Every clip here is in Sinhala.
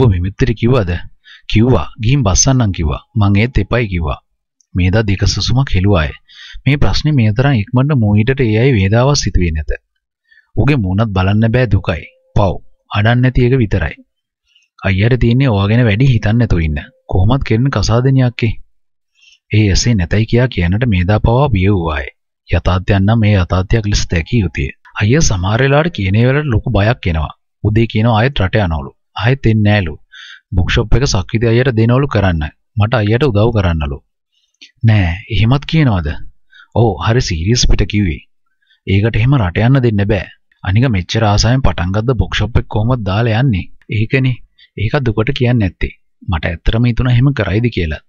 උඹ මෙමෙත්තට කිව්වද? කිව්වා. ගිහින් බස්සන්නම් කිව්වා. මං ඒත් එපයි කිව්වා. මේදා දික සුසුමක් හෙළුවාය. මේ ප්‍රශ්නේ මේ තරම් ඉක්මනට මෝහිටට ඒ අය වේදාවක් සිටුවේ නැත. උගේ මූණත් බලන්න බෑ දුකයි. පව්. අඩන්නේ නැති එක විතරයි. අයියට තියෙන්නේ ඔයා ගැන වැඩි හිතන්න නැතුව ඉන්න. කොහොමත් කෙරෙන කසාදෙනියක්කේ. ඒ එසේ නැතයි කියා කියනට මේදා පවා බියවුවාය. යථාර්ථයක් නම් මේ යථාර්ථයක් ලෙස දැකිය යුතුය. අයියා සමහර වෙලාවට කියන ඒවලට ලොකු බයක් එනවා. උදේ කියනවා ආයෙත් රට යනවලු. ආයෙත් එන්නේ නැලු. බුක් ෂොප් එක සක්විති අයියට දෙනවලු කරන්න. මට අයියට උදව් කරන්නලු. නෑ, එහෙමත් කියනවද? ඔව්, හරි සීරියස් පිට කිව්වේ. ඒකට එහෙම රට යන්න දෙන්න බෑ. අනික මෙච්චර ආසාවෙන් පටන් ගත්ත බුක් ෂොප් එක කොහොමද දාලා යන්නේ? ඒකනේ. ඒක දුකට කියන්නේ නැත්තේ. මට ඇත්තටම හිතුණා එහෙම කරයිද කියලා.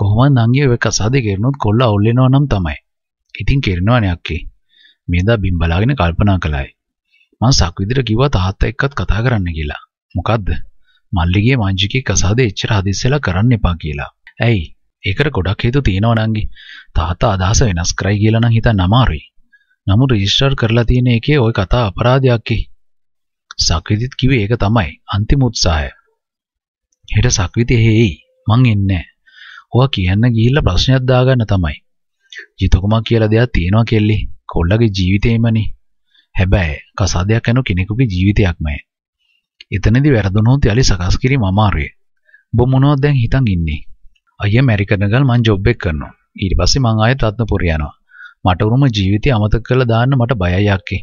කොහොමද නංගිය ඔය කසාදේ කරනොත් කොල්ලා ඔල්ලෙනවා නම් තමයි. ඉතින් කරනවනේ අක්කේ. මේදා බිම් බලාගෙන කල්පනා කළායි. මං සක් විදිහට කිව්වා තාත්තා එක්කත් කතා කරන්න කියලා. මොකද්ද? මල්ලිගේ මංජිගේ කසාදේ එච්චර හදිස්සෙලා කරන්න එපා කියලා. ඇයි? ඒකට ගොඩක් හේතු තියෙනවා නංගි. තාත්තා අදහස වෙනස් කරයි කියලා නම් හිතන්න අමාරුයි. නමුත් රෙජිස්ටර් කරලා තියෙන එකේ ওই කතා අපරාධයක් කි. සක්විතිත් කිව්වේ ඒක තමයි අන්තිම උත්සාහය. හෙට සක්විති හේයි. මං එන්නේ නැහැ. ඔයා කියන්න ගිහිල්ලා ප්‍රශ්නයක් දාගන්න තමයි. ජිතකුමා කියලා දෙයක් තියෙනවා කෙල්ලේ. කොල්ලගේ ජීවිතේමනේ. හැබැයි කසාදයක් යන කෙනෙකුගේ ජීවිතයක්මයි. එතනදි වැරදුනොත් යලි සකස් කිරීම අමාරුයි. බො මොනවද දැන් හිතන් ඉන්නේ? අයියා මැරි කරනකල් මං ජොබ් එක කරනවා. ඊට පස්සේ මං ආයෙත් රත්නපුර යනවා. මට උරුම ජීවිතය අමතක කරලා දාන්න මට බයයි යක්කේ.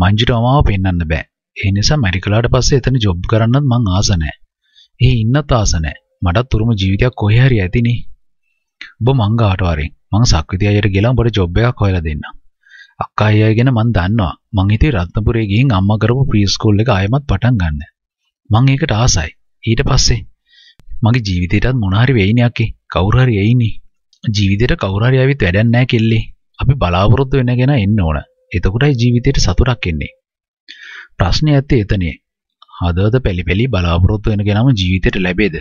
මංජිට අමාව පෙන්වන්න බෑ. ඒ නිසා මැරි කළාට පස්සේ එතන ජොබ් කරන්නත් මං ආස නැහැ. එහි ඉන්නත් ආස නැහැ. මටත් උරුම ජීවිතයක් කොහේ හරි ඇතිනේ. ඔබ මං ගාට වරෙන් මං සක්විති අයියට ගිහලා උඹට ජොබ් එකක් හොයලා දෙන්නම්. අක්කා අයියා ගැන මන් දන්නවා. මං හිතේ රත්නපුරේ ගිහින් අම්මා කරපු ප්‍රීස්කූල් එක ආයෙමත් පටන් ගන්න. මං ඒකට ආසයි. ඊට පස්සේ මගේ ජීවිතේටත් මොන හරි වෙයිනේ අක්කේ. කවුරු හරි එයිනේ. ජීවිතේට කවුරු හරි ආවිත් වැඩක් නැහැ කෙල්ලේ. අපි බලාපොරොත්තු වෙන කෙනා එන්න ඕන. එතකොටයි ජීවිතේට සතුටක් එන්නේ. ප්‍රශ්නේ ඇත්තේ එතනේ. හදවත පැලිපැලි බලාපොරොත්තු වෙන කෙනාම ජීවිතේට ලැබෙද?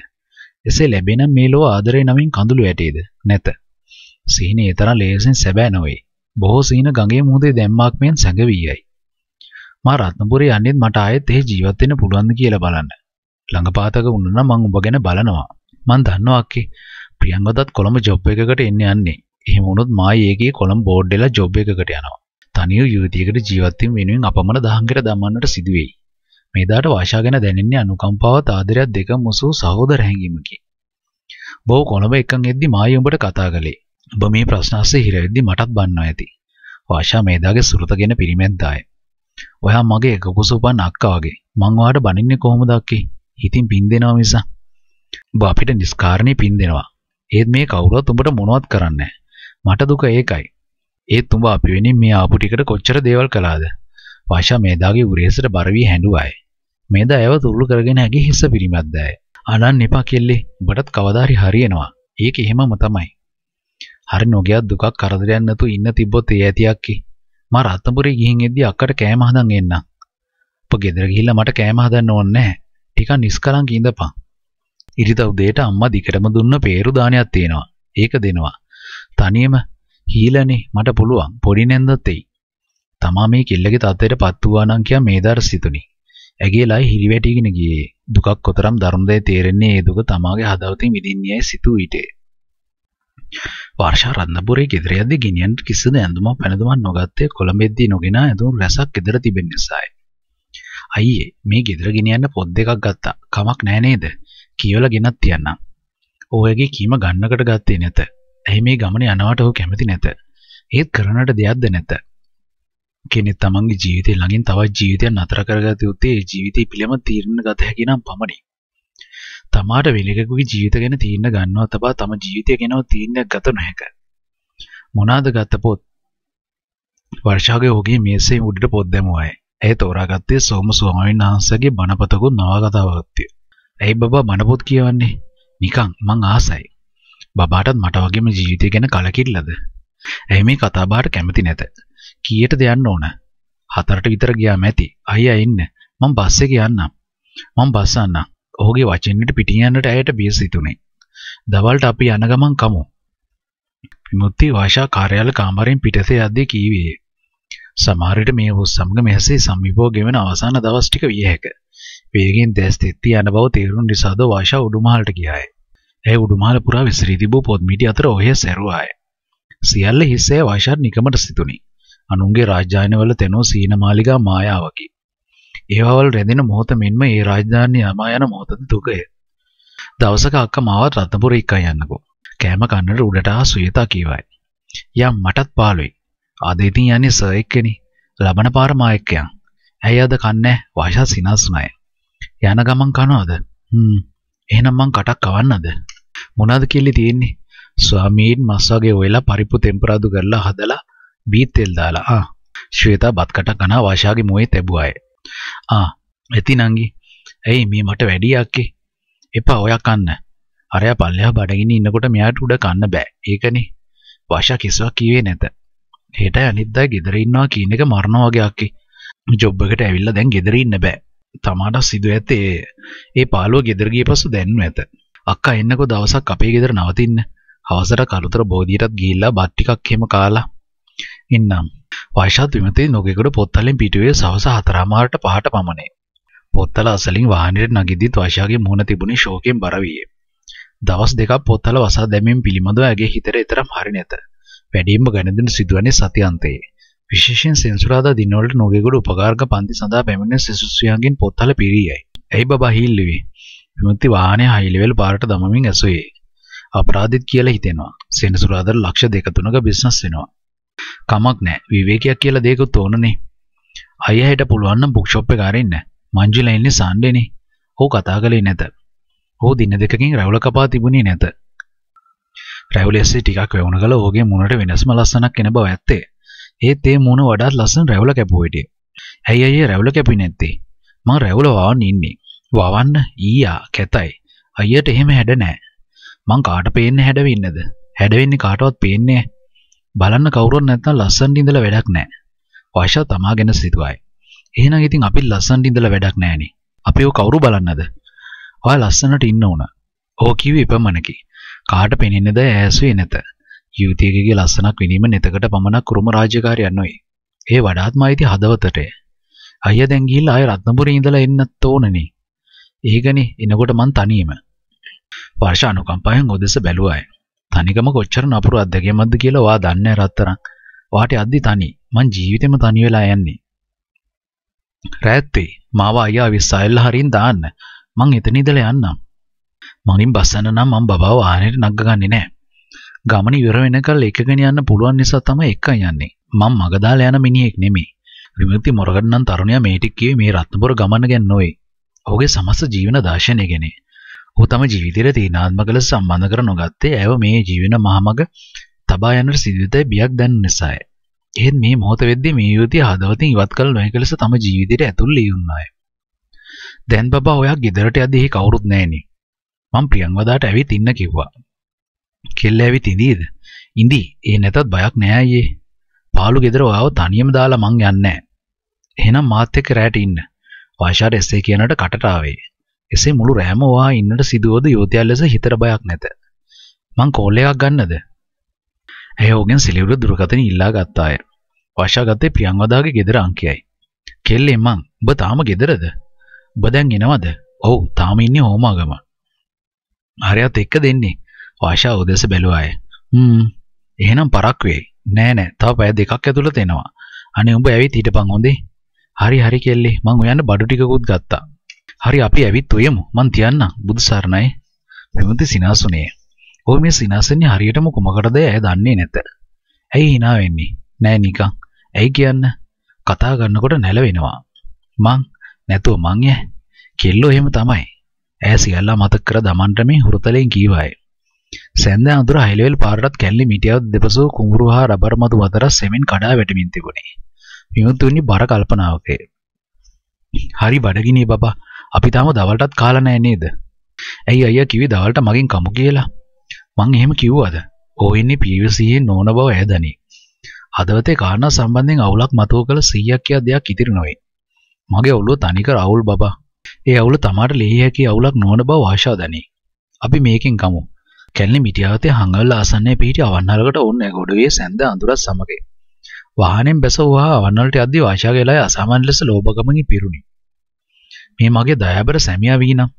එසේ ලැබෙන මේ ලෝ ආදරේ නමින් කඳුළු වැටේද? නැත. සිහිනේ තරම් ලේසින් සැබෑ නොවේ. බොහෝ සීන ගඟේ මුහුදේ දැම්මාක් මෙන් සැඟවී යයි. මා රත්නපුරේ යන්නේත් මට ආයෙත් එහි ජීවත් වෙන්න පුළුවන්ද කියලා බලන්න. ළඟපාතක වුණා නම් මං ඔබ ගැන බලනවා. මං දන්නවා අක්කේ. ප්‍රියංගවදත් කොළඹ ජොබ් එකකට එන්න යන්නේ. එහෙම වුණොත් මායි ඒකේ කොළඹ බෝඩ් වෙලා ජොබ් එකකට යනවා. තනියු යුවතියකට ජීවත් වීම වෙනුවෙන් අපමණ දහංගට දමන්නට සිදුවේයි. මේදාට වාෂා ගැන දැනෙන්නේ අනුකම්පාවත් ආදරයත් දෙක මුසු සහෝදර හැඟීමකි. බෝ කොළඹ එකන් එද්දි මායි උඹට කතා කළේ. ඔබ මේ ප්‍රශ්නාස්සේ හිරෙද්දි මටත් බන්නවා ඇති. වාෂා මේදාගේ සුරත ගැන පිරිමැද්දාය. ඔයා මගේ ගොකුසුපන් අක්කා වගේ. මං ඔයාට බනින්නේ කොහොමද අක්කේ? හිතින් පින් දෙනවා මිස. ඔබ අපිට නිස්කාරණේ පින් දෙනවා. ඒත් මේ කවුරුවත් උඹට මොනවත් කරන්නේ මට දුක ඒකයි. ඒත් උඹ අපි වෙනින් මේ ආපු ටිකට කොච්චර දේවල් කළාද? වාෂා මේදාගේ උරේසට බර වී හැඬුවාය. මේදා ඇව තුරුළු කරගෙන ඇගේ හිස පිරිමැද්දාය. අනන් එපා කෙල්ලේ. උඹටත් කවදාරි හරියනවා. ඒක එහෙමම තමයි. හරි නොගියත් දුකක් කරදරයක් නැතුව ඉන්න තිබ්බොත් ඒ ඇතියක්කි. මා රත්නපුරේ ගිහින් එද්දී අක්කට කෑම හදන් එන්නම්. ඔබ ගෙදර ගිහිල්ලා මට කෑම හදන්න ඕනේ නැහැ. ටිකක් නිස්කලංක ඉඳපන්. ඉරිදා උදේට අම්මා දිකටම දුන්න peeru දානයක් තියෙනවා. ඒක දෙනවා. තනියම හීලනේ මට පුළුවන්. පොඩි නැන්දත් එයි. තමා මේ කිල්ලගේ තත්ත්වයට පත් වුණා නම් කියා මේදාර සිතුනි. ඇගේලයි හිරිවැටිගෙන ගියේ. දුකක් කොතරම් දරුණුදයි තේරෙන්නේ ඒ දුක තමාගේ හදවතින් විඳින්නේයි සිතූ විටේ. වර්ෂාරත්නපුරේ ගෙදර යද්දී ගිනියන් කිසිදු ඇඳුමක් පැනදුමක් නොගත්තේ කොළඹෙද්දී නොගෙන ඇඳුම් රැසක් ගෙදර තිබෙන නිසායි. අයියේ මේ ගෙදර ගෙනියන්න පොත් දෙකක් ගත්තා. කමක් නෑ නේද? කියවලා ගෙනත් තියන්නම්. ඔයගේ කීම ගන්නකට ගත්තේ නැත. ඇයි මේ ගමන යනවට ඔහු කැමති නැත. ඒත් කරන්නට දෙයක්ද නැත. කෙනෙක් තමන්ගේ ජීවිතේ ළඟින් තවත් ජීවිතයක් නතර කරගත යුත්තේ ඒ ජීවිතේ පිළිම තීරණ ගත හැකි නම් පමණි. තමාට වෙනකෙකුගේ ජීවිත ගැන තීරණ ගන්නවා තබා තම ජීවිතය ගැනව තීරණයක් ගත නොහැක. මොනාද ගත්ත පොත්? වර්ෂාගේ ඔහුගේ මේසෙන් උඩට පොත් දැමුවායි. ඇය තෝරාගත්තේ සෝම ස්වාමීන් වහන්සේගේ බණපතකුත් නවකතාවක්ය. ඇයි බබා බණපොත් කියවන්නේ? නිකන් මං ආසයි. බබාටත් මට වගේම ජීවිතය ගැන කලකිරිලාද? ඇයි මේ කතාබහට කැමති නැත? කීයටද යන්න ඕන? හතරට විතර ගියාම ඇති. අයියා එන්න. මං බස් එකේ යන්නම්. මං බස් අන්නම්. ඔහුගේ වචෙන්ට පිටියන්නට ඇයට බිය සිතුනේ. දවල්ට අපි යන ගමන් කමු. විමුක්ති වාෂා කාර්යාල කාමරයෙන් පිටසේ යද්දී කීවේ. සමහර විට මේ හොස් සමග මෙහසේ සම්විභෝග වෙන අවසාන දවස් ටික විය හැක. වේගෙන් දැස් තෙත්ති යන බව තේරුණු නිසාද වාෂා උඩුමහලට ගියාය. ඇය උඩුමහල පුරා විසිරී තිබූ පොත් මිටි අතර ඔහේ සැරුවාය. සියල්ල හිස්සේ වාෂාට නිකමට සිතුනි. අනුන්ගේ රාජ්‍යායනවල තෙනෝ සීනමාලිගා මායාවකි. ඒවල් රැඳෙන මොහොත මෙන්ම ඒ රාජධානිය යමා යන මොහොතද දුකය. දවසක අක්ක මාවත් රත්නපුර එක්කා යන්නකෝ. කෑම කන්නට උඩට ආ සුයතා කීවයි. යම් මටත් පාළුයි. ආද ඉතින් යන්නේ සර් එක්කනේ. ලබන පාර මා එක්කයන්. ඇයි අද කන්නේ? වාෂා සිනස්නය. යන ගමන් කනවද? හ්ම්. එහෙනම් මං කටක් කවන්නද? මොනවද කියලා තියෙන්නේ? ස්වාමීන් මස් වගේ ඔයලා පරිප්පු තෙම්පරාදු කරලා හදලා බීත් තෙල් දාලා ආ ශ්වේතා බත් කටක් අනා වාෂාගේ මුවේ තැබුවායේ ආ ඇති නංගි ඇයි මේ මට වැඩි යක්කේ එපා ඔයා කන්න අරයා පල්ලෙහා බඩගින්න ඉන්නකොට මෙයාට උඩ කන්න බෑ ඒකනේ වාෂා කිසිවක් කිව්වේ නැත හෙට අනිද්දා ගෙදර ඉන්නවා කියන එක මරණ වගේ අක්කේ ජොබ් එකට ඇවිල්ලා දැන් ගෙදර ඉන්න බෑ තමාට සිදු ඇත්තේ ඒ පාළුව ගෙදර ගිය පසු දැන්නු ඇත අක්කා එන්නකෝ දවසක් අපේ ගෙදර නවතින්න හවසට කලුතර බෝධියටත් ගිහිල්ලා බත් ටිකක් එහෙම කාලා ඉන්නම් වයිශාත් විමතේ නොගෙකුට පොත්තලින් පිටුවේ සවස හතරමාරට පහට පමණේ. පොත්තල අසලින් වාහනයට නගිද්දිත් වයිශාගේ මුහුණ තිබුණේ ශෝකයෙන් බර වියේ. දවස් දෙකක් පොත්තල වසා දැමීම පිළිබඳව ඇගේ හිතට එතරම් හරි නැත. වැඩිම ගණදෙන සිදුවන්නේ සතියන්තයේ. විශේෂයෙන් සෙන්සුරාදා දිනවලට නොගෙගොඩ උපකාරක පන්ති සඳහා පැමිණෙන සිසුස්වියන්ගෙන් පොත්හල පිරියයි. ඇයි බබා හීල්ලුවේ? විමුක්ති වාහනය හයිලෙවල් පාරට දමමින් ඇසුවේ. අපරාධිත් කියලා හිතෙනවා. සෙන්සුරාදාට ලක්ෂ දෙක තුනක බිස්නස් වෙනවා. කමක් නෑ විවේකයක් කියලා දෙයකුත් ඕනනේ. අයියා හෙට පුළුවන් නම් බුක් ෂොප් එක අරින්න. මංජුලා ඉන්නේ සන්ඩේනේ. ඔහු කතා කළේ නැත. ඔහු දින දෙකකින් රැවුල කපා තිබුණේ නැත. රැවුල ඇස්සේ ටිකක් වැවුණ ගල ඔහුගේ මුණට වෙනස්ම ලස්සනක් එන බව ඇත්තේ. ඒත් ඒ මුණ වඩාත් ලස්සන රැවුල කැපුව විටේ. ඇයි අයියා රැවුල කැපුවේ නැත්තේ? මං රැවුල වවන්න ඉන්නේ. වවන්න ඊයා කැතයි. අයියට එහෙම හැඩ නෑ. මං කාට පේන්නේ හැඩවෙන්නද? හැඩවෙන්නේ කාටවත් පේන්නේ නෑ. බලන්න කවුරුත් නැත්තම් ලස්සනට ඉඳලා වැඩක් නැහැ. වයිෂා තමා ගැන සිතුවයි. එහෙනම් ඉතින් අපි ලස්සනට ඉඳලා වැඩක් නැහනේ. අපි ඔය කවුරු බලන්නද? ඔයා ලස්සනට ඉන්න ඕන. ඕක කිව්වේ එපමණකි. කාට පෙනෙන්නේද ඈසුවේ නැත. යුවතියකගේ ලස්සනක් විනීම නෙතකට පමණක් කුරුම රාජ්‍යකාරියක් නොවේ. ඒ වඩාත්ම අයිති හදවතට. අයියා දැන් ගිහිල්ලා ආයෙ රත්නපුරේ ඉඳලා එන්නත් ඕනනේ. ඒකනේ එනකොට මං තනියම. වර්ෂ අනුකම්පාවෙන් ඔදෙස බැලුවායි. තනිකම කොච්චර නපුරු අත්දැකීමක්ද කියලා ඔයා දන්නේ රත්තරන්. වාට යද්දි තනි. මං ජීවිතෙම තනි වෙලා යන්නේ. රැත්තේ මාව අයියා විස්සයිල්ල හරින් දාන්න. මං එතන ඉඳලා යන්නම්. මගෙන් බස් යන නම් මං බබාව වාහනේට නග්ග ගන්නේ නැහැ. ගමන ඉවර වෙනකල් එකගෙන යන්න පුළුවන් නිසා තමයි එකයි යන්නේ. මං මග දාලා යන මිනිහෙක් නෙමෙයි. විමුක්ති මොරගඩ නම් තරුණයා මේ ටික කිව්වේ මේ රත්නපුර ගමන ගැන නොවේ. ඔහුගේ සමස්ත ජීවන දර්ශනය ගැන. ඔහු තම ජීවිතයේ තීනාත්මක ලෙස සම්බන්ධ කර නොගත්තේ ඇයව මේ ජීවන මහමග තබා යන්නට සිදුවිතයි බියක් දැන නිසාය. එහෙත් මේ මොහොත වෙද්දී මේ යුවතිය හදවතින් ඉවත් කළ නොහැකි ලෙස තම ජීවිතයට ඇතුල් ලියුන්නාය. දැන් බබා ඔයා ගෙදරට යද්දී එහි කවුරුත් නැහෙනේ. මම ප්‍රියංවදාට ඇවිත් ඉන්න කිව්වා. කෙල්ල ඇවිත් ඉඳීද? ඉඳී. ඒ නැතත් බයක් නෑ අයියේ. පාළු ගෙදර ඔයාව තනියම දාලා මං යන්නේ නැහැ. එහෙනම් මාත් එක්ක රැට ඉන්න. වාෂාර එස්සේ කියනට කටට ආවේ. එසේ මුළු රෑම ඔයා ඉන්නට සිදුවද යෝතියා ලෙස හිතර බයක් නැත. මං කෝල් එකක් ගන්නද? ඇය ඔගෙන් සිලිවුර දුරකථන ඉල්ලා ගත්තාය. වර්ෂා ගත්තේ ප්‍රියංවදාගේ ගෙදර අංකයයි. කෙල්ලේ මං, ඔබ තාම ගෙදරද? ඔබ දැන් එනවද? ඔව්, තාම ඉන්නේ හෝමාගම. හරියත් එක්ක දෙන්නේ. වර්ෂා උදෙස බැලුවාය. හ්ම්, එහෙනම් පරක් වෙයි. නෑ නෑ, තව පැය දෙකක් ඇතුළත එනවා. අනේ උඹ ඇවිත් හිටපන් හොඳේ. හරි හරි කෙල්ලේ, මං ඔයන්න බඩු ටිකකුත් ගත්තා. හරි අපි ඇවිත් උයමු. මං තියන්න. බුදු සරණයි. විමුති සිනාසුනේ. ඔහු මේ සිනාසන්නේ හරියටම කුමකටද ඇය දන්නේ නැත. ඇයි hina වෙන්නේ? නෑ නිකන්. ඇයි කියන්න? කතා කරනකොට නැලවෙනවා. මං නැතුව මං ඈ. කෙල්ලෝ එහෙම තමයි. ඇය සියල්ල මතක කර දමන්ට මේ හුරුතලෙන් කීවාය. සැන්දෑ අඳුර හයිලෙවල් පාරටත් කැල්ලි මිටියවත් දෙපසෝ කුඹුරු හා රබර් මතු අතර සෙමින් කඩා වැටමින් තිබුණේ. විමුතුනි බර කල්පනාවකේ. හරි බඩගිනේ බබා. අපි තාම දවල්ටත් කාලා නැහැ නේද? ඇයි අයියා කිව්වේ දවල්ට මගෙන් කමු කියලා? මං එහෙම කිව්වද? ඕ ඉන්නේ පීවීසීයේ නෝන බව ඇදනි. හදවතේ කාරණා සම්බන්ධයෙන් අවුලක් මතුව කළ 100ක් කියා දෙයක් ඉතිරි නොවේ. මගේ ඔළුව තනිකර අවුල් බබා. ඒ අවුල තමාට ලිහිය හැකි අවුලක් නොවන බව ආශා දනි. අපි මේකෙන් ගමු. කැලණි මිටියාවතේ හංගල්ල ආසන්නයේ පිහිටි අවන්නලකට ඕන්නේ ගොඩවේ සැඳ අඳුරත් සමග. වාහනෙන් බැස වූ අවන්නලට යද්දී වාෂාගේ ලය අසාමාන්‍ය ලෙස ලෝභකමකින් පිරුණි. මේ මගේ දයාබර සැමියා වී නම්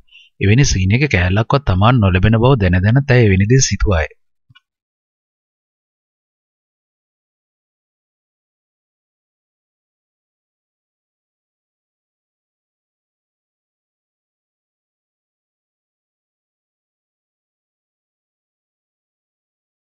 එවැනි සීනක කෑල්ලක්වත් තමන් නොලබෙන බව දැන දැන තැය එවැනිදී සිතුවාය.